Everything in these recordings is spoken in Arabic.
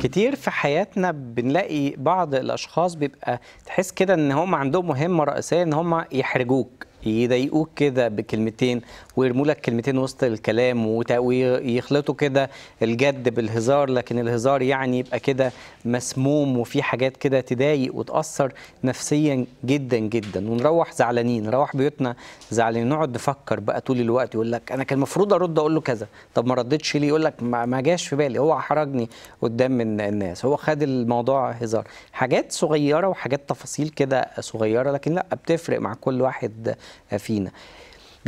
كتير في حياتنا بنلاقي بعض الاشخاص بيبقى تحس كده ان هم عندهم مهمه رئيسيه ان هم يحرجوك يضايقوك كده بكلمتين ويرموا لك كلمتين وسط الكلام ويخلطوا كده الجد بالهزار لكن الهزار يعني يبقى كده مسموم وفي حاجات كده تضايق وتاثر نفسيا جدا جدا ونروح زعلانين نروح بيوتنا زعلانين نقعد نفكر بقى طول الوقت يقول لك انا كان المفروض ارد اقول له كذا طب ما ردتش ليه يقول لك ما جاش في بالي هو احرجني قدام الناس هو خد الموضوع هزار حاجات صغيره وحاجات تفاصيل كده صغيره لكن لا بتفرق مع كل واحد فينا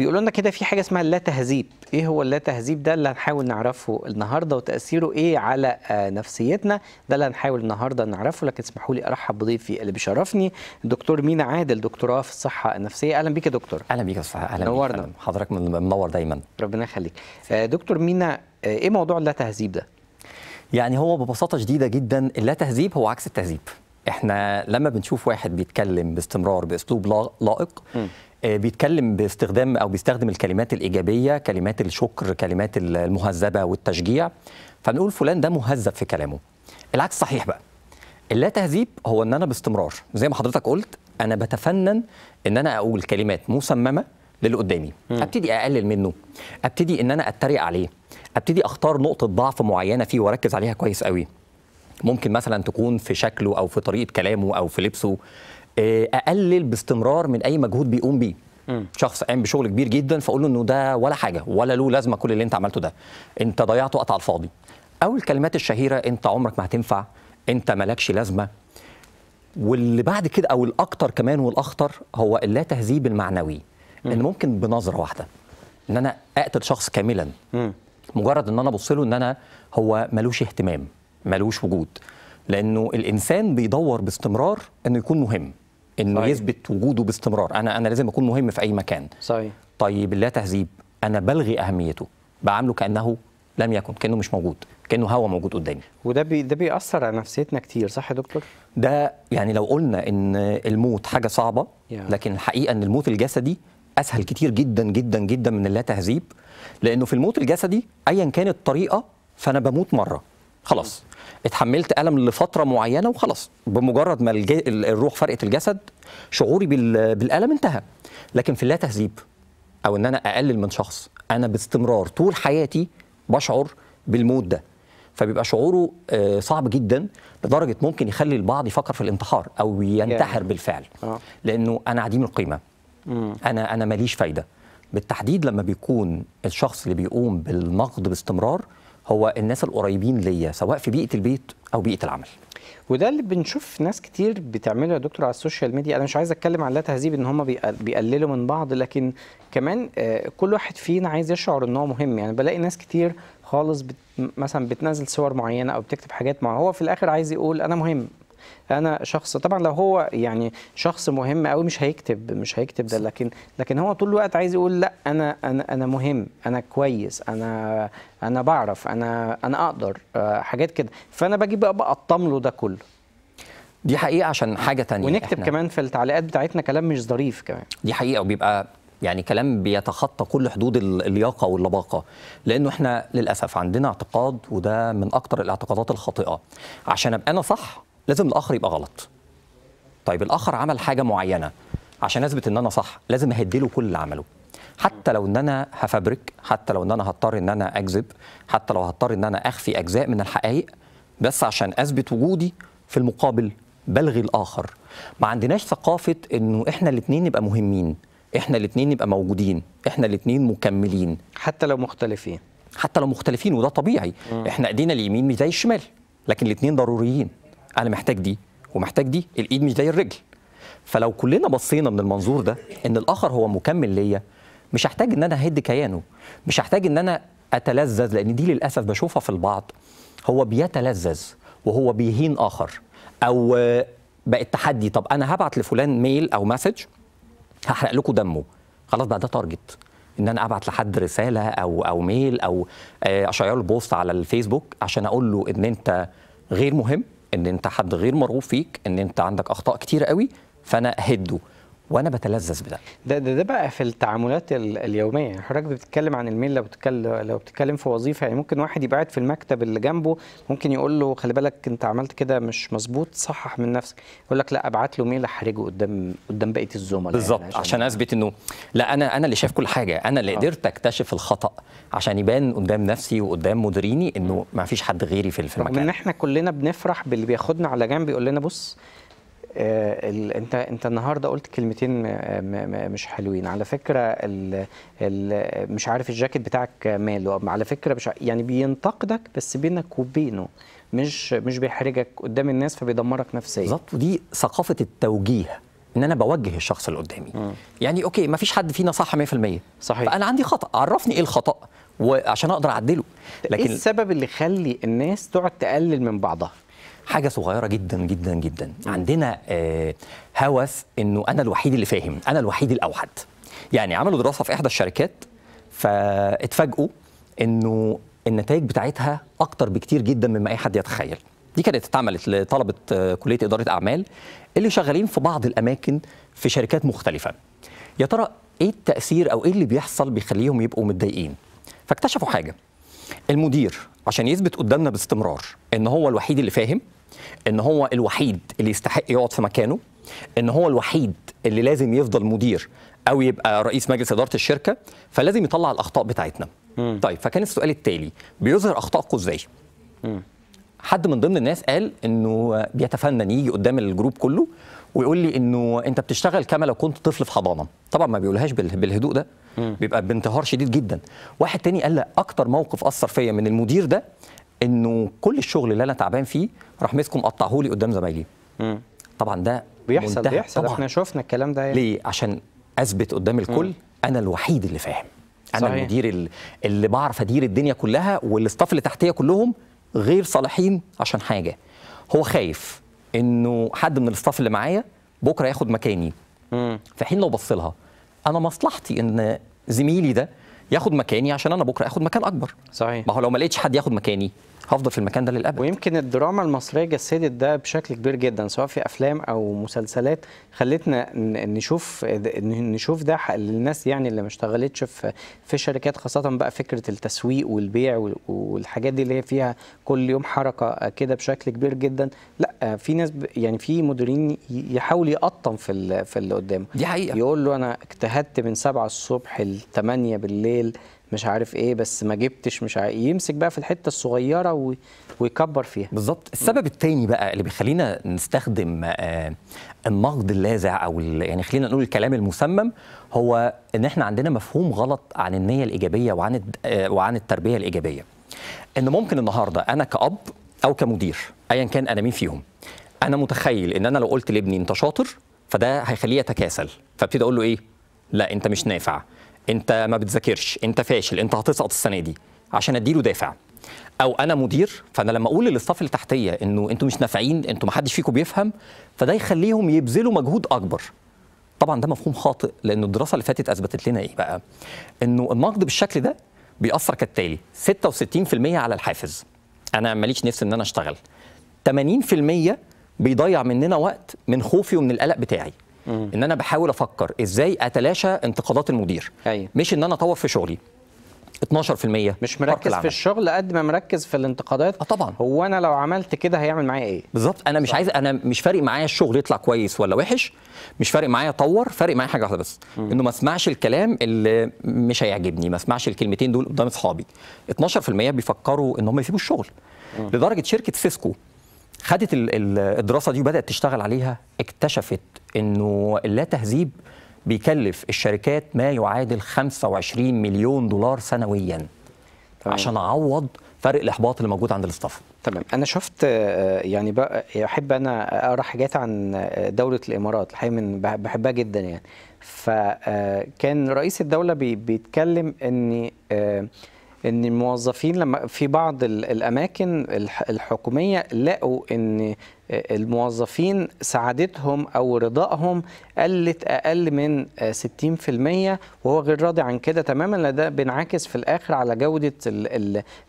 بيقولوا لنا كده في حاجه اسمها اللا تهذيب ايه هو اللا تهذيب ده اللي هنحاول نعرفه النهارده وتاثيره ايه على آه، نفسيتنا ده اللي هنحاول النهارده نعرفه لكن اسمحوا لي ارحب بضيفي اللي بيشرفني الدكتور مينا عادل دكتوراه في الصحه النفسيه اهلا بيك يا دكتور اهلا بيك يا استاذ اهلا نورنا حضرتك منور دايما ربنا يخليك آه، دكتور مينا آه، ايه موضوع اللا تهذيب ده يعني هو ببساطه شديده جدا اللا تهذيب هو عكس التهذيب احنا لما بنشوف واحد بيتكلم باستمرار باسلوب لائق آه، بيتكلم باستخدام او بيستخدم الكلمات الايجابيه كلمات الشكر كلمات المهذبه والتشجيع فنقول فلان ده مهذب في كلامه العكس صحيح بقى اللا تهذيب هو ان انا باستمرار زي ما حضرتك قلت انا بتفنن ان انا اقول كلمات مسممه للي قدامي ابتدي اقلل منه ابتدي ان انا اتريق عليه ابتدي اختار نقطه ضعف معينه فيه واركز عليها كويس قوي ممكن مثلا تكون في شكله او في طريقه كلامه او في لبسه آه، اقلل باستمرار من اي مجهود بيقوم بيه شخص قام بشغل كبير جدا فاقول له انه ده ولا حاجه ولا له لازمه كل اللي انت عملته ده انت ضيعت وقت على الفاضي او الكلمات الشهيره انت عمرك ما هتنفع انت مالكش لازمه واللي بعد كده او الاكتر كمان والاخطر هو اللا تهذيب المعنوي مم. ان ممكن بنظره واحده ان انا اقتل شخص كاملا مم. مجرد ان انا ابص له ان انا هو ملوش اهتمام ملوش وجود لانه الانسان بيدور باستمرار انه يكون مهم انه صحيح. يثبت وجوده باستمرار انا انا لازم اكون مهم في اي مكان صحيح طيب لا تهذيب انا بلغي اهميته بعامله كانه لم يكن كانه مش موجود كانه هوا موجود قدامي وده بي ده بيأثر على نفسيتنا كتير صح يا دكتور ده يعني لو قلنا ان الموت حاجه صعبه yeah. لكن الحقيقه ان الموت الجسدي اسهل كتير جدا جدا جدا من اللا تهذيب لانه في الموت الجسدي ايا كانت الطريقه فانا بموت مره خلاص اتحملت الم لفتره معينه وخلاص بمجرد ما الج... الروح فرقت الجسد شعوري بال... بالالم انتهى لكن في اللا تهذيب او ان انا اقلل من شخص انا باستمرار طول حياتي بشعر بالموت ده فبيبقى شعوره آه، صعب جدا لدرجه ممكن يخلي البعض يفكر في الانتحار او ينتحر بالفعل آه. لانه انا عديم القيمه انا انا ماليش فايده بالتحديد لما بيكون الشخص اللي بيقوم بالنقد باستمرار هو الناس القريبين ليا سواء في بيئه البيت او بيئه العمل وده اللي بنشوف ناس كتير بتعمله يا دكتور على السوشيال ميديا انا مش عايز اتكلم عن لا تهذيب ان هم بيقللوا من بعض لكن كمان آه، كل واحد فينا عايز يشعر ان هو مهم يعني بلاقي ناس كتير خالص بت مثلا بتنزل صور معينه او بتكتب حاجات معينه هو في الاخر عايز يقول انا مهم انا شخص طبعا لو هو يعني شخص مهم قوي مش هيكتب مش هيكتب ده لكن لكن هو طول الوقت عايز يقول لا انا انا انا مهم انا كويس انا انا بعرف انا انا اقدر آه، حاجات كده فانا باجي بقى بقطم له ده كله دي حقيقه عشان حاجه تانية ونكتب إحنا. كمان في التعليقات بتاعتنا كلام مش ظريف كمان دي حقيقه وبيبقى يعني كلام بيتخطى كل حدود اللياقه واللباقه لانه احنا للاسف عندنا اعتقاد وده من اكتر الاعتقادات الخاطئه عشان ابقى انا صح لازم الاخر يبقى غلط طيب الاخر عمل حاجه معينه عشان اثبت ان انا صح لازم اهدله كل اللي عمله حتى لو ان انا هفبرك حتى لو ان انا هضطر ان انا اكذب حتى لو هضطر ان انا اخفي اجزاء من الحقائق بس عشان اثبت وجودي في المقابل بلغي الاخر ما عندناش ثقافه انه احنا الاثنين نبقى مهمين احنا الاثنين نبقى موجودين احنا الاثنين مكملين حتى لو مختلفين حتى لو مختلفين وده طبيعي م. احنا ايدينا اليمين مش زي الشمال لكن الاثنين ضروريين انا محتاج دي ومحتاج دي الايد مش زي الرجل فلو كلنا بصينا من المنظور ده ان الاخر هو مكمل ليا مش هحتاج ان انا اهد كيانه مش هحتاج ان انا اتلذذ لان دي للاسف بشوفها في البعض هو بيتلذذ وهو بيهين اخر او بقت تحدي طب انا هبعت لفلان ميل او مسج هحرق لكم دمه خلاص بقى ده تارجت ان انا ابعت لحد رساله او او ميل او آه، اشير له بوست على الفيسبوك عشان اقول له ان انت غير مهم ان انت حد غير مرغوب فيك ان انت عندك اخطاء كتير قوي فانا اهده وانا بتلذذ بده ده, ده ده بقى في التعاملات اليوميه يعني حضرتك بتتكلم عن الميل لو بتتكلم لو بتتكلم في وظيفه يعني ممكن واحد يبقى قاعد في المكتب اللي جنبه ممكن يقول له خلي بالك انت عملت كده مش مظبوط صحح من نفسك يقول لك لا ابعت له ميل احرجه قدام قدام بقيه الزملاء يعني بالظبط يعني عشان, عشان اثبت انه لا انا انا اللي شايف كل حاجه انا اللي آه. قدرت اكتشف الخطا عشان يبان قدام نفسي وقدام مديريني انه ما فيش حد غيري في المكان ان احنا كلنا بنفرح باللي بياخدنا على جنب يقول لنا بص آه، انت انت النهارده قلت كلمتين مش حلوين على فكره الـ الـ مش عارف الجاكيت بتاعك ماله على فكره مش يعني بينتقدك بس بينك وبينه مش مش بيحرجك قدام الناس فبيدمرك نفسيا بالظبط ودي ثقافه التوجيه ان انا بوجه الشخص اللي قدامي م. يعني اوكي ما فيش حد فينا صح 100% صحيح فانا عندي خطا عرفني ايه الخطا وعشان اقدر اعدله إيه لكن ايه السبب اللي يخلي الناس تقعد تقلل من بعضها حاجه صغيره جدا جدا جدا عندنا آه، هوس انه انا الوحيد اللي فاهم انا الوحيد الاوحد يعني عملوا دراسه في احدى الشركات فاتفاجئوا انه النتائج بتاعتها اكتر بكتير جدا مما اي حد يتخيل دي كانت اتعملت لطلبه آه، كليه اداره اعمال اللي شغالين في بعض الاماكن في شركات مختلفه يا ترى ايه التاثير او ايه اللي بيحصل بيخليهم يبقوا متضايقين فاكتشفوا حاجه المدير عشان يثبت قدامنا باستمرار ان هو الوحيد اللي فاهم ان هو الوحيد اللي يستحق يقعد في مكانه ان هو الوحيد اللي لازم يفضل مدير او يبقى رئيس مجلس اداره الشركه فلازم يطلع الاخطاء بتاعتنا م. طيب فكان السؤال التالي بيظهر اخطائكم ازاي حد من ضمن الناس قال انه بيتفنن يجي قدام الجروب كله ويقول لي انه انت بتشتغل كما لو كنت طفل في حضانه طبعا ما بيقولهاش بالهدوء ده بيبقى بانتهار شديد جدا واحد تاني قال لا اكتر موقف اثر فيا من المدير ده انه كل الشغل اللي انا تعبان فيه راح مسكه مقطعه لي قدام زمايلي طبعا ده بيحصل بيحصل طبعاً. احنا شفنا الكلام ده يعني. ليه عشان اثبت قدام الكل مم. انا الوحيد اللي فاهم انا صحيح. المدير اللي بعرف ادير الدنيا كلها والاستاف اللي تحتيه كلهم غير صالحين عشان حاجه هو خايف انه حد من الاستاف اللي معايا بكره ياخد مكاني مم. في حين لو بص لها انا مصلحتي ان زميلي ده ياخد مكاني عشان انا بكره اخد مكان اكبر صحيح ما هو لو ما لقيتش حد ياخد مكاني هفضل في المكان ده للابد ويمكن الدراما المصريه جسدت ده بشكل كبير جدا سواء في افلام او مسلسلات خلتنا نشوف نشوف ده للناس يعني اللي ما اشتغلتش في في الشركات خاصه بقى فكره التسويق والبيع والحاجات دي اللي هي فيها كل يوم حركه كده بشكل كبير جدا لا في ناس يعني في مديرين يحاول يقطم في في اللي قدامه دي حقيقه يقول له انا اجتهدت من 7 الصبح ل 8 بالليل مش عارف ايه بس ما جبتش مش عارف يمسك بقى في الحته الصغيره و... ويكبر فيها بالظبط السبب الثاني بقى اللي بيخلينا نستخدم آه النقد اللاذع او يعني خلينا نقول الكلام المسمم هو ان احنا عندنا مفهوم غلط عن النيه الايجابيه وعن الد... آه وعن التربيه الايجابيه ان ممكن النهارده انا كاب او كمدير ايا كان انا مين فيهم انا متخيل ان انا لو قلت لابني انت شاطر فده هيخليه يتكاسل فابتدي اقول له ايه لا انت مش نافع انت ما بتذاكرش انت فاشل انت هتسقط السنه دي عشان اديله دافع او انا مدير فانا لما اقول للصف التحتيه انه انتوا مش نافعين انتوا ما حدش فيكم بيفهم فده يخليهم يبذلوا مجهود اكبر طبعا ده مفهوم خاطئ لان الدراسه اللي فاتت اثبتت لنا ايه بقى انه النقد بالشكل ده بيأثر كالتالي 66% على الحافز انا ماليش نفس ان انا اشتغل 80% بيضيع مننا وقت من خوفي ومن القلق بتاعي مم. ان انا بحاول افكر ازاي اتلاشى انتقادات المدير أيوة. مش ان انا اطور في شغلي 12% مش مركز في الشغل قد ما مركز في الانتقادات اه طبعا هو انا لو عملت كده هيعمل معايا ايه بالظبط انا مش صح. عايز انا مش فارق معايا الشغل يطلع كويس ولا وحش مش فارق معايا اطور فارق معايا حاجه واحده بس مم. انه ما اسمعش الكلام اللي مش هيعجبني ما اسمعش الكلمتين دول قدام اصحابي 12% بيفكروا ان هم يسيبوا الشغل مم. لدرجه شركه سيسكو خدت الدراسه دي وبدات تشتغل عليها اكتشفت انه اللا تهذيب بيكلف الشركات ما يعادل 25 مليون دولار سنويا طبعا. عشان اعوض فرق الاحباط اللي موجود عند الاستاف تمام انا شفت آه، يعني احب انا اقرا حاجات عن آه، دوله الامارات الحقيقه من بحبها جدا يعني فكان آه، رئيس الدوله بيتكلم ان ان الموظفين لما في بعض الاماكن الحكوميه لقوا ان الموظفين سعادتهم او رضائهم قلت اقل من 60% وهو غير راضي عن كده تماما لان ده بينعكس في الاخر على جوده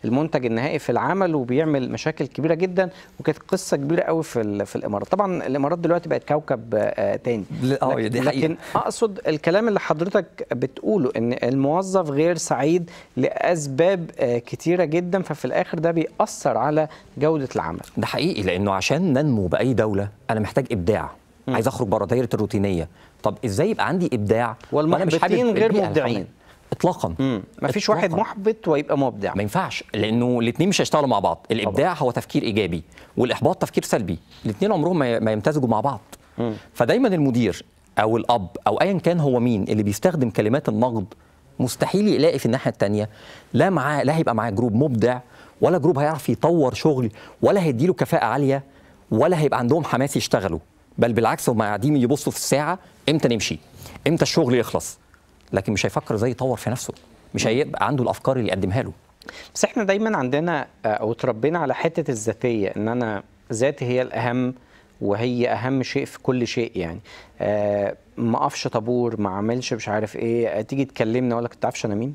المنتج النهائي في العمل وبيعمل مشاكل كبيره جدا وكانت قصه كبيره قوي في في الامارات طبعا الامارات دلوقتي بقت كوكب آه، تاني آه، لكن, لكن اقصد الكلام اللي حضرتك بتقوله ان الموظف غير سعيد لاسباب آه، كتيره جدا ففي الاخر ده بيأثر على جوده العمل ده حقيقي لانه عشان ننمو انمو باي دوله انا محتاج ابداع مم. عايز اخرج بره دايره الروتينيه طب ازاي يبقى عندي ابداع وانا مش حابب غير مبدعين اطلاقا مفيش إطلاقاً. واحد محبط ويبقى مبدع ما ينفعش لانه الاثنين مش هيشتغلوا مع بعض الابداع طبعا. هو تفكير ايجابي والاحباط تفكير سلبي الاثنين عمرهم ما يمتزجوا مع بعض مم. فدايما المدير او الاب او ايا كان هو مين اللي بيستخدم كلمات النقد مستحيل يلاقي في الناحيه الثانيه لا معاه لا هيبقى معاه جروب مبدع ولا جروب هيعرف يطور شغل ولا هيديله كفاءه عاليه ولا هيبقى عندهم حماس يشتغلوا بل بالعكس هم قاعدين يبصوا في الساعه امتى نمشي امتى الشغل يخلص لكن مش هيفكر ازاي يطور في نفسه مش هيبقى عنده الافكار اللي يقدمها له بس احنا دايما عندنا او آه، اتربينا على حته الذاتيه ان انا ذاتي هي الاهم وهي اهم شيء في كل شيء يعني آه، ما اقفش طابور ما اعملش مش عارف ايه تيجي تكلمني اقول لك انت عارف انا مين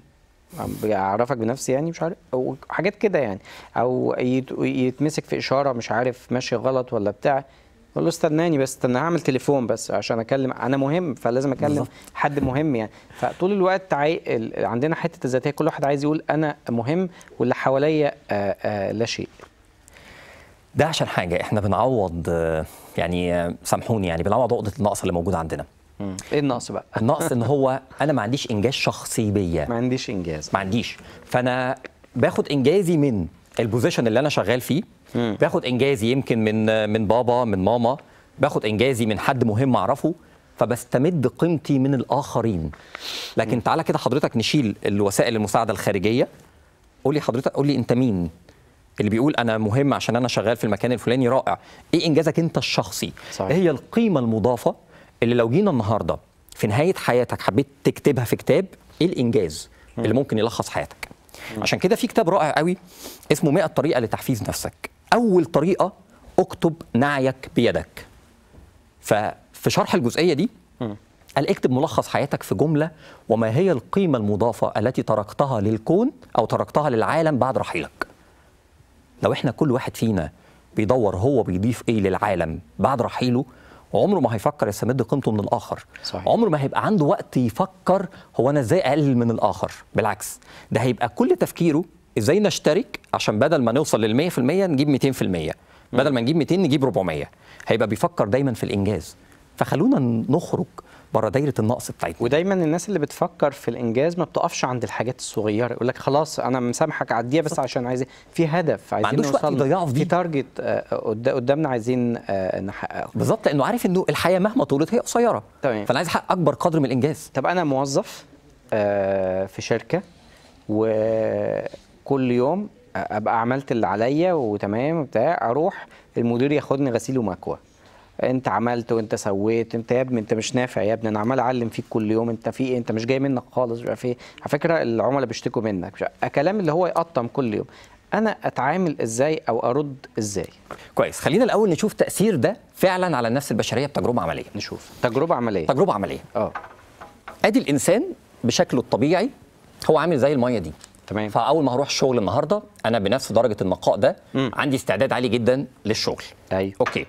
اعرفك بنفسي يعني مش عارف او حاجات كده يعني او يتمسك في اشاره مش عارف ماشي غلط ولا بتاع اقول له استناني بس استنى هعمل تليفون بس عشان اكلم انا مهم فلازم اكلم حد مهم يعني فطول الوقت عاي... عندنا حته الذاتيه كل واحد عايز يقول انا مهم واللي حواليا آه، آه، لا شيء ده عشان حاجه احنا بنعوض آه، يعني سامحوني يعني بنعوض عقده النقص اللي موجود عندنا ايه النقص بقى؟ النقص ان هو انا ما عنديش انجاز شخصي بيا ما عنديش انجاز ما عنديش فانا باخد انجازي من البوزيشن اللي انا شغال فيه مم. باخد انجازي يمكن من من بابا من ماما باخد انجازي من حد مهم اعرفه فبستمد قيمتي من الاخرين لكن تعالى كده حضرتك نشيل الوسائل المساعده الخارجيه قول لي حضرتك قول لي انت مين اللي بيقول انا مهم عشان انا شغال في المكان الفلاني رائع ايه انجازك انت الشخصي صحيح. ايه هي القيمه المضافه اللي لو جينا النهارده في نهايه حياتك حبيت تكتبها في كتاب ايه الانجاز اللي ممكن يلخص حياتك عشان كده في كتاب رائع قوي اسمه 100 طريقه لتحفيز نفسك اول طريقه اكتب نعيك بيدك ففي شرح الجزئيه دي قال اكتب ملخص حياتك في جمله وما هي القيمه المضافه التي تركتها للكون او تركتها للعالم بعد رحيلك لو احنا كل واحد فينا بيدور هو بيضيف ايه للعالم بعد رحيله وعمره ما هيفكر يستمد قيمته من الاخر صحيح. عمره ما هيبقى عنده وقت يفكر هو انا ازاي اقلل من الاخر بالعكس ده هيبقى كل تفكيره ازاي نشترك عشان بدل ما نوصل لل 100% نجيب 200% بدل ما نجيب 200 نجيب 400 هيبقى بيفكر دايما في الانجاز فخلونا نخرج بره دايره النقص بتاعتنا ودايما الناس اللي بتفكر في الانجاز ما بتقفش عند الحاجات الصغيره يقول لك خلاص انا مسامحك عديها بس عشان عايز في هدف عايزين ما عندوش وقت يضيعه في دي. تارجت آه، قدامنا عايزين آه، نحققه بالظبط لانه عارف انه الحياه مهما طولت هي قصيره طيب. فانا عايز احقق اكبر قدر من الانجاز طب انا موظف آه، في شركه وكل يوم ابقى عملت اللي عليا وتمام وبتاع اروح المدير ياخدني غسيل ومكوه انت عملت وانت سويت انت يا ابني انت مش نافع يا ابني انا عمال اعلم فيك كل يوم انت في ايه انت مش جاي منك خالص مش عارف ايه على فكره العملاء بيشتكوا منك كلام اللي هو يقطم كل يوم انا اتعامل ازاي او ارد ازاي كويس خلينا الاول نشوف تاثير ده فعلا على النفس البشريه بتجربه عمليه نشوف تجربه عمليه تجربه عمليه اه ادي الانسان بشكله الطبيعي هو عامل زي الميه دي تمام فاول ما هروح الشغل النهارده انا بنفس درجه النقاء ده م. عندي استعداد عالي جدا للشغل ايوه اوكي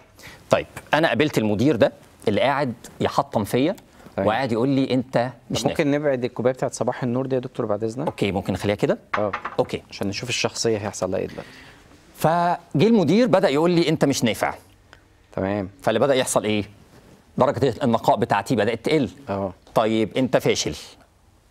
طيب انا قابلت المدير ده اللي قاعد يحطم فيا طيب. وقاعد يقول لي انت مش ممكن نايف. نبعد الكوبايه بتاعت صباح النور دي يا دكتور بعد اذنك اوكي ممكن نخليها كده اه اوكي عشان نشوف الشخصيه هيحصل لها ايه دلوقتي فجه المدير بدا يقول لي انت مش نافع تمام فاللي بدا يحصل ايه درجه النقاء بتاعتي بدات تقل اه طيب انت فاشل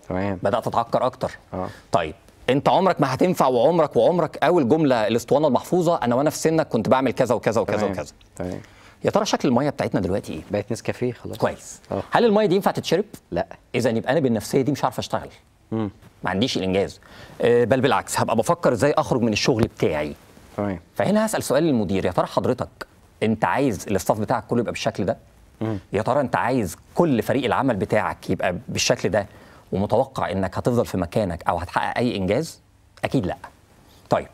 تمام بدات اتعكر اكتر اه طيب انت عمرك ما هتنفع وعمرك وعمرك اول جمله الاسطوانه المحفوظه انا وانا في سنك كنت بعمل كذا وكذا وكذا تمام. وكذا تمام يا ترى شكل الميه بتاعتنا دلوقتي ايه؟ بقت نسكافيه خلاص كويس أوه. هل الميه دي ينفع تتشرب؟ لا اذا يبقى انا بالنفسيه دي مش عارف اشتغل مم. ما عنديش الانجاز آه، بل بالعكس هبقى بفكر ازاي اخرج من الشغل بتاعي تمام فهنا هسال سؤال للمدير يا ترى حضرتك انت عايز الاستاف بتاعك كله يبقى بالشكل ده؟ مم. يا ترى انت عايز كل فريق العمل بتاعك يبقى بالشكل ده؟ ومتوقع انك هتفضل في مكانك او هتحقق اي انجاز اكيد لا طيب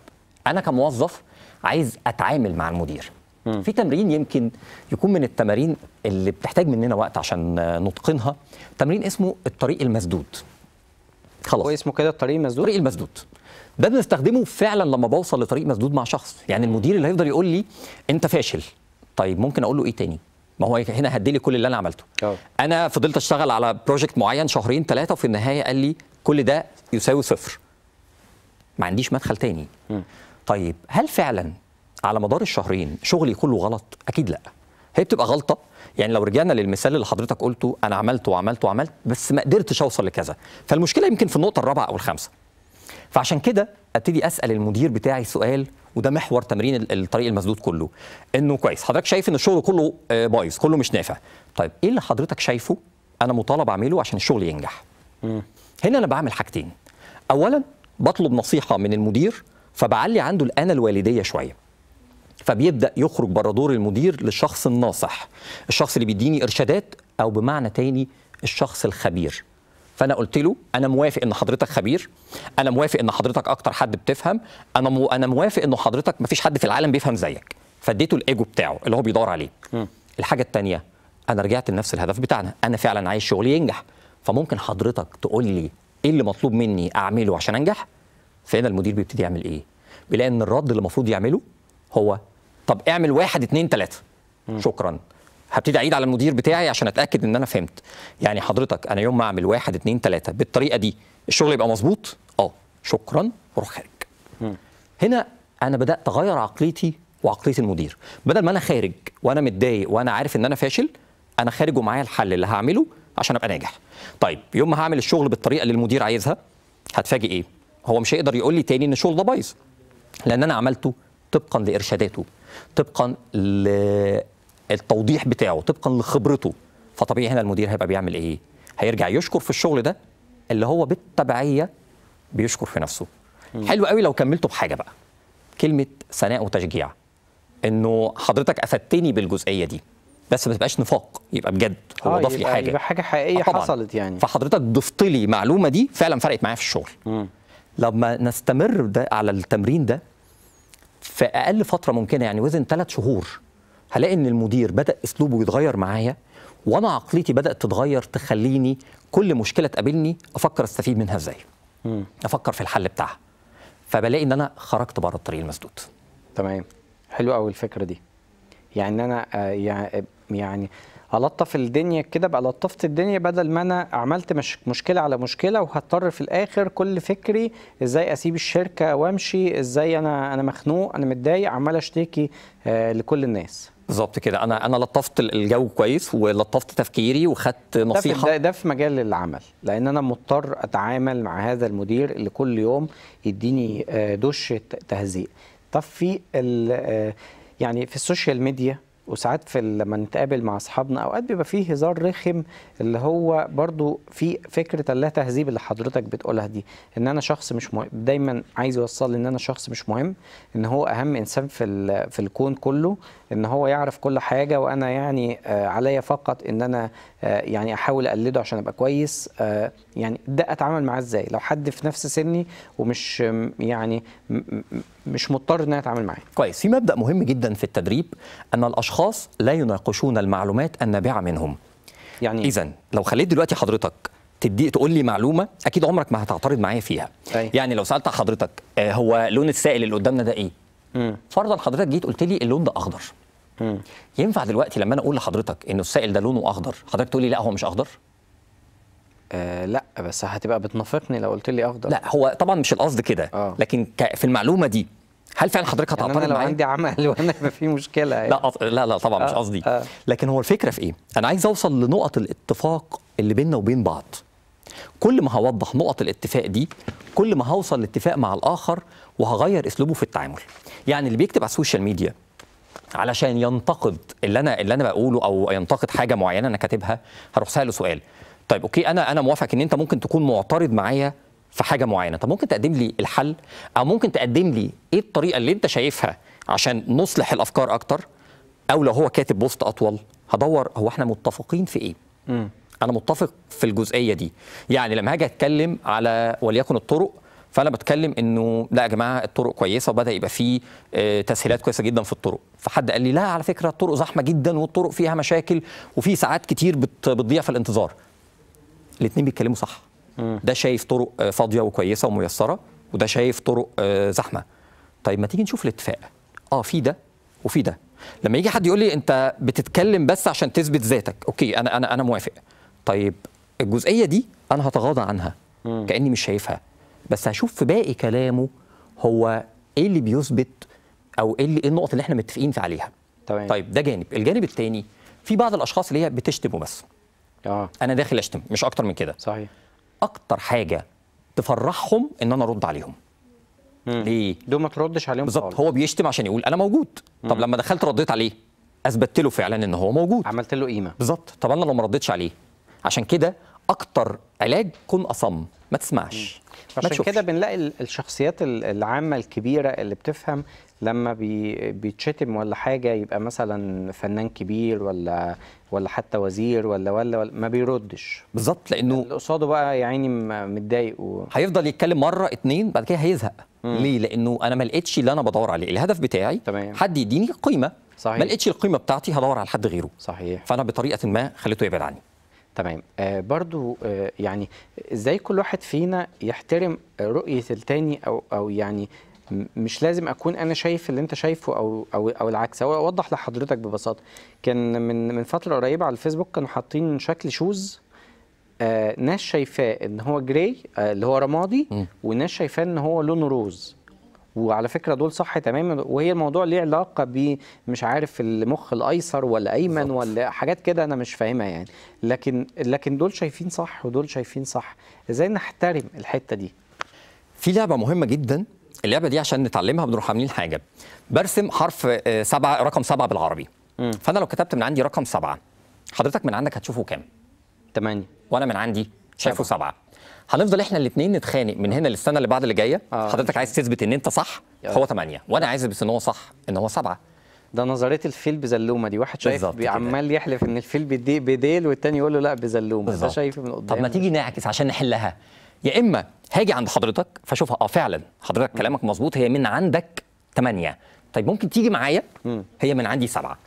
انا كموظف عايز اتعامل مع المدير م. في تمرين يمكن يكون من التمارين اللي بتحتاج مننا وقت عشان نتقنها تمرين اسمه الطريق المسدود خلاص هو اسمه كده الطريق المسدود الطريق المسدود ده بنستخدمه فعلا لما بوصل لطريق مسدود مع شخص يعني المدير اللي هيفضل يقول لي انت فاشل طيب ممكن اقول له ايه تاني ما هو هنا هدي لي كل اللي انا عملته أوه. انا فضلت اشتغل على بروجكت معين شهرين ثلاثه وفي النهايه قال لي كل ده يساوي صفر ما عنديش مدخل تاني م. طيب هل فعلا على مدار الشهرين شغلي كله غلط اكيد لا هي بتبقى غلطه يعني لو رجعنا للمثال اللي حضرتك قلته انا عملت وعملت وعملت بس ما قدرتش اوصل لكذا فالمشكله يمكن في النقطه الرابعه او الخامسه فعشان كده ابتدي اسال المدير بتاعي سؤال وده محور تمرين الطريق المسدود كله انه كويس حضرتك شايف ان الشغل كله آه، بايظ كله مش نافع طيب ايه اللي حضرتك شايفه انا مطالب اعمله عشان الشغل ينجح هنا انا بعمل حاجتين اولا بطلب نصيحه من المدير فبعلي عنده الانا الوالديه شويه فبيبدا يخرج بره دور المدير للشخص الناصح الشخص اللي بيديني ارشادات او بمعنى تاني الشخص الخبير فانا قلت له انا موافق ان حضرتك خبير انا موافق ان حضرتك اكتر حد بتفهم انا مو انا موافق ان حضرتك مفيش حد في العالم بيفهم زيك فاديته الايجو بتاعه اللي هو بيدور عليه م. الحاجه الثانيه انا رجعت لنفس الهدف بتاعنا انا فعلا عايز شغلي ينجح فممكن حضرتك تقول لي ايه اللي مطلوب مني اعمله عشان انجح فهنا المدير بيبتدي يعمل ايه بيلاقي ان الرد اللي المفروض يعمله هو طب اعمل واحد اتنين تلاته م. شكرا هبتدي اعيد على المدير بتاعي عشان اتاكد ان انا فهمت يعني حضرتك انا يوم ما اعمل واحد اتنين تلاته بالطريقه دي الشغل يبقى مظبوط اه شكرا وروح خارج هنا انا بدات اغير عقليتي وعقليه المدير بدل ما انا خارج وانا متضايق وانا عارف ان انا فاشل انا خارج ومعايا الحل اللي هعمله عشان ابقى ناجح طيب يوم ما هعمل الشغل بالطريقه اللي المدير عايزها هتفاجئ ايه هو مش هيقدر يقول لي تاني ان الشغل ده بايظ لان انا عملته طبقا لارشاداته طبقا ل التوضيح بتاعه طبقا لخبرته فطبيعي هنا المدير هيبقى بيعمل ايه هيرجع يشكر في الشغل ده اللي هو بالتبعيه بيشكر في نفسه م. حلو قوي لو كملته بحاجه بقى كلمه ثناء وتشجيع انه حضرتك افدتني بالجزئيه دي بس ما تبقاش نفاق يبقى بجد هو آه، ضاف لي حاجه يبقى حاجه حقيقيه آه، طبعًا. حصلت يعني فحضرتك ضفت لي معلومه دي فعلا فرقت معايا في الشغل م. لما نستمر ده على التمرين ده في اقل فتره ممكنه يعني وزن ثلاث شهور هلاقي ان المدير بدا اسلوبه يتغير معايا وانا عقليتي بدات تتغير تخليني كل مشكله تقابلني افكر استفيد منها ازاي افكر في الحل بتاعها فبلاقي ان انا خرجت بره الطريق المسدود تمام حلو قوي الفكره دي يعني انا يعني يعني الطف الدنيا كده بقى لطفت الدنيا بدل ما انا عملت مش مشكله على مشكله وهضطر في الاخر كل فكري ازاي اسيب الشركه وامشي ازاي انا انا مخنوق انا متضايق عمال اشتكي آه، لكل الناس بالظبط كده انا انا لطفت الجو كويس ولطفت تفكيري وخدت نصيحه ده, ده في مجال العمل لان انا مضطر اتعامل مع هذا المدير اللي كل يوم يديني آه، دش تهزيء طب في آه، يعني في السوشيال ميديا وساعات في لما نتقابل مع اصحابنا اوقات بيبقى فيه هزار رخم اللي هو برضو في فكره اللا تهذيب اللي حضرتك بتقولها دي ان انا شخص مش مهم دايما عايز يوصل لي ان انا شخص مش مهم ان هو اهم انسان في في الكون كله ان هو يعرف كل حاجه وانا يعني آه، عليا فقط ان انا آه، يعني احاول اقلده عشان ابقى كويس آه، يعني ده اتعامل معاه ازاي لو حد في نفس سني ومش يعني مش مضطر ان انا اتعامل معاه. كويس، في مبدا مهم جدا في التدريب ان الاشخاص لا يناقشون المعلومات النابعه منهم. يعني إيه؟ اذا لو خليت دلوقتي حضرتك تدي تقول لي معلومه اكيد عمرك ما هتعترض معايا فيها. أي. أيوة. يعني لو سالت حضرتك آه، هو لون السائل اللي قدامنا ده ايه؟ م. فرضا حضرتك جيت قلت لي اللون ده اخضر. م. ينفع دلوقتي لما انا اقول لحضرتك انه السائل ده لونه اخضر، حضرتك تقول لي لا هو مش اخضر؟ آه لا بس هتبقى بتنافقني لو قلت لي افضل لا هو طبعا مش القصد كده آه. لكن في المعلومه دي هل فعلا حضرتك هتعترض يعني انا لو عندي عمل وانا في مشكله يعني. لا لا لا طبعا آه. مش قصدي آه. لكن هو الفكره في ايه انا عايز اوصل لنقط الاتفاق اللي بيننا وبين بعض كل ما هوضح نقط الاتفاق دي كل ما هوصل لاتفاق مع الاخر وهغير اسلوبه في التعامل يعني اللي بيكتب على السوشيال ميديا علشان ينتقد اللي انا اللي انا بقوله او ينتقد حاجه معينه انا كاتبها هروح ساله سؤال طيب اوكي انا انا موافق ان انت ممكن تكون معترض معايا في حاجه معينه طب ممكن تقدم لي الحل او ممكن تقدم لي ايه الطريقه اللي انت شايفها عشان نصلح الافكار اكتر او لو هو كاتب بوست اطول هدور هو احنا متفقين في ايه م. انا متفق في الجزئيه دي يعني لما هاجي اتكلم على وليكن الطرق فانا بتكلم انه لا يا جماعه الطرق كويسه وبدا يبقى في آه، تسهيلات كويسه جدا في الطرق فحد قال لي لا على فكره الطرق زحمه جدا والطرق فيها مشاكل وفي ساعات كتير بتضيع في الانتظار الاثنين بيتكلموا صح ده شايف طرق آه، فاضيه وكويسه وميسره وده شايف طرق آه، زحمه طيب ما تيجي نشوف الاتفاق اه في ده وفي ده لما يجي حد يقول لي انت بتتكلم بس عشان تثبت ذاتك اوكي انا انا انا موافق طيب الجزئيه دي انا هتغاضى عنها كاني مش شايفها بس هشوف في باقي كلامه هو ايه اللي بيثبت او ايه اللي ايه النقط اللي احنا متفقين في عليها تمام طيب ده جانب الجانب الثاني في بعض الاشخاص اللي هي بتشتمه بس اه انا داخل اشتم مش اكتر من كده صحيح اكتر حاجه تفرحهم ان انا ارد عليهم مم. ليه دول ما تردش عليهم بالظبط هو بيشتم عشان يقول انا موجود طب مم. لما دخلت رديت عليه اثبتت له فعلا ان هو موجود عملت له قيمه بالظبط طب انا لو ما رديتش عليه عشان كده اكتر علاج كن اصم ما تسمعش عشان كده بنلاقي الشخصيات العامه الكبيره اللي بتفهم لما بيتشتم ولا حاجه يبقى مثلا فنان كبير ولا ولا حتى وزير ولا ولا, ولا ما بيردش بالظبط لانه اللي يعني قصاده بقى يا عيني متضايق و... هيفضل يتكلم مره اتنين بعد كده هيزهق مم. ليه لانه انا ما لقيتش اللي انا بدور عليه الهدف بتاعي تمام. حد يديني قيمه صحيح ما لقيتش القيمه بتاعتي هدور على حد غيره صحيح فانا بطريقه ما خليته يبعد عني تمام آه برضو آه يعني ازاي كل واحد فينا يحترم رؤيه التاني او او يعني مش لازم اكون انا شايف اللي انت شايفه او او او العكس أو اوضح لحضرتك ببساطه كان من من فتره قريبه على الفيسبوك كانوا حاطين شكل شوز آه ناس شايفاه ان هو جراي آه اللي هو رمادي وناس شايفاه ان هو لونه روز وعلى فكره دول صح تماما وهي الموضوع ليه علاقه ب مش عارف المخ الايسر ولا ايمن ولا حاجات كده انا مش فاهمها يعني لكن لكن دول شايفين صح ودول شايفين صح ازاي نحترم الحته دي في لعبه مهمه جدا اللعبه دي عشان نتعلمها بنروح عاملين حاجه برسم حرف آه، سبعة رقم سبعة بالعربي م. فانا لو كتبت من عندي رقم سبعة حضرتك من عندك هتشوفه كام 8 وانا من عندي شايفه سبعة, سبعة. هنفضل احنا الاثنين نتخانق من آه. هنا للسنه اللي بعد اللي جايه آه. حضرتك عايز تثبت ان انت صح هو 8 وانا عايز اثبت ان هو صح ان هو 7 ده نظريه الفيل بزلومه دي واحد شايف عمال يحلف ان الفيل بيديه بديل والتاني يقول له لا بزلومه ده شايف من قدام طب ما تيجي نعكس عشان نحلها يا اما هاجي عند حضرتك فاشوفها اه فعلا حضرتك كلامك مظبوط هي من عندك 8 طيب ممكن تيجي معايا هي من عندي 7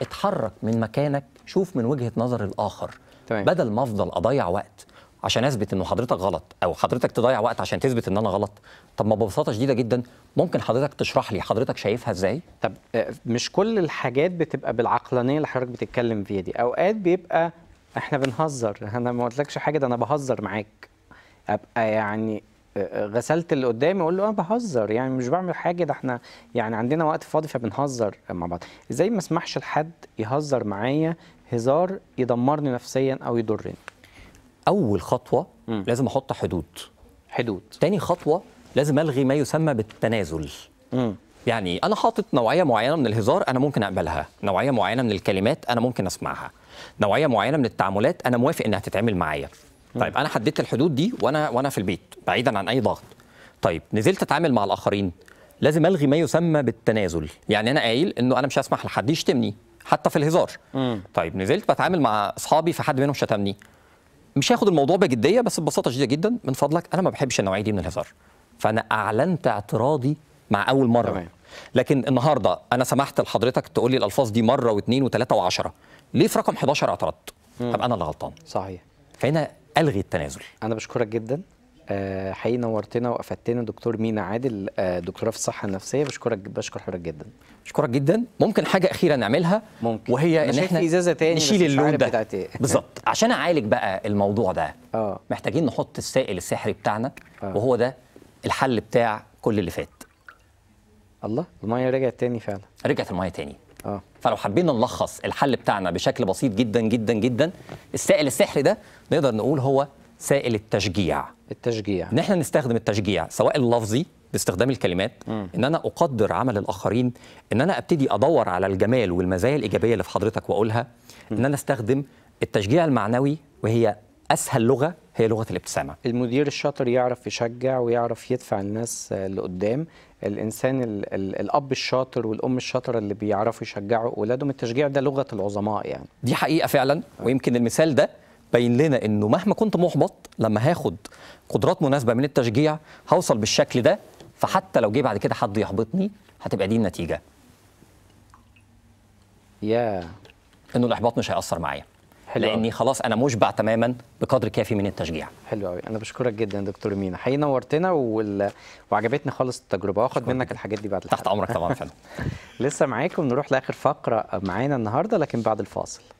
اتحرك من مكانك شوف من وجهه نظر الاخر تمام. بدل ما افضل اضيع وقت عشان اثبت انه حضرتك غلط او حضرتك تضيع وقت عشان تثبت ان انا غلط طب ما ببساطه شديده جدا ممكن حضرتك تشرح لي حضرتك شايفها ازاي طب آه، مش كل الحاجات بتبقى بالعقلانيه اللي حضرتك بتتكلم فيها دي اوقات بيبقى احنا بنهزر انا ما قلتلكش حاجه ده انا بهزر معاك ابقى يعني آه، آه، غسلت اللي قدامي اقول له انا بهزر يعني مش بعمل حاجه ده احنا يعني عندنا وقت فاضي فبنهزر مع بعض ازاي ما اسمحش لحد يهزر معايا هزار يدمرني نفسيا او يضرني اول خطوه م. لازم احط حدود حدود تاني خطوه لازم الغي ما يسمى بالتنازل م. يعني انا حاطط نوعيه معينه من الهزار انا ممكن اقبلها نوعيه معينه من الكلمات انا ممكن اسمعها نوعيه معينه من التعاملات انا موافق انها تتعمل معايا طيب انا حددت الحدود دي وانا وانا في البيت بعيدا عن اي ضغط طيب نزلت اتعامل مع الاخرين لازم الغي ما يسمى بالتنازل يعني انا قايل انه انا مش هسمح لحد يشتمني حتى في الهزار مم. طيب نزلت بتعامل مع اصحابي فحد منهم شتمني مش هاخد الموضوع بجديه بس ببساطه شديده جدا من فضلك انا ما بحبش النوعيه دي من الهزار فانا اعلنت اعتراضي مع اول مره تمام. لكن النهارده انا سمحت لحضرتك تقول لي الالفاظ دي مره واثنين وثلاثه وعشرة ليه في رقم 11 اعترضت؟ طب انا اللي غلطان صحيح فهنا الغي التنازل انا بشكرك جدا آه، حقيقي نورتنا وافدتنا دكتور مينا عادل آه، دكتوره في الصحه النفسيه بشكرك بشكر حضرتك جدا بشكرك جدا ممكن حاجه اخيره نعملها ممكن وهي ان احنا ازازه تاني نشيل اللون ده إيه. بالظبط عشان اعالج بقى الموضوع ده اه محتاجين نحط السائل السحري بتاعنا أوه. وهو ده الحل بتاع كل اللي فات الله الميه رجعت تاني فعلا رجعت الميه تاني اه فلو حابين نلخص الحل بتاعنا بشكل بسيط جدا جدا جدا السائل السحري ده نقدر نقول هو سائل التشجيع التشجيع نحن نستخدم التشجيع سواء اللفظي باستخدام الكلمات م. ان انا اقدر عمل الاخرين ان انا ابتدي ادور على الجمال والمزايا الايجابيه اللي في حضرتك واقولها ان انا استخدم التشجيع المعنوي وهي اسهل لغه هي لغه الابتسامه المدير الشاطر يعرف يشجع ويعرف يدفع الناس لقدام الانسان الـ الـ الاب الشاطر والام الشاطره اللي بيعرفوا يشجعوا اولادهم التشجيع ده لغه العظماء يعني دي حقيقه فعلا آه. ويمكن المثال ده بين لنا انه مهما كنت محبط لما هاخد قدرات مناسبه من التشجيع هوصل بالشكل ده فحتى لو جه بعد كده حد يحبطني هتبقى دي النتيجه يا yeah. انه الاحباط مش هياثر معايا حلو لاني خلاص انا مشبع تماما بقدر كافي من التشجيع حلو قوي انا بشكرك جدا دكتور مينا حقيقي نورتنا وال... وعجبتني خالص التجربه واخد منك الحاجات دي بعد تحت امرك طبعا فعلا. لسه معاكم نروح لاخر فقره معانا النهارده لكن بعد الفاصل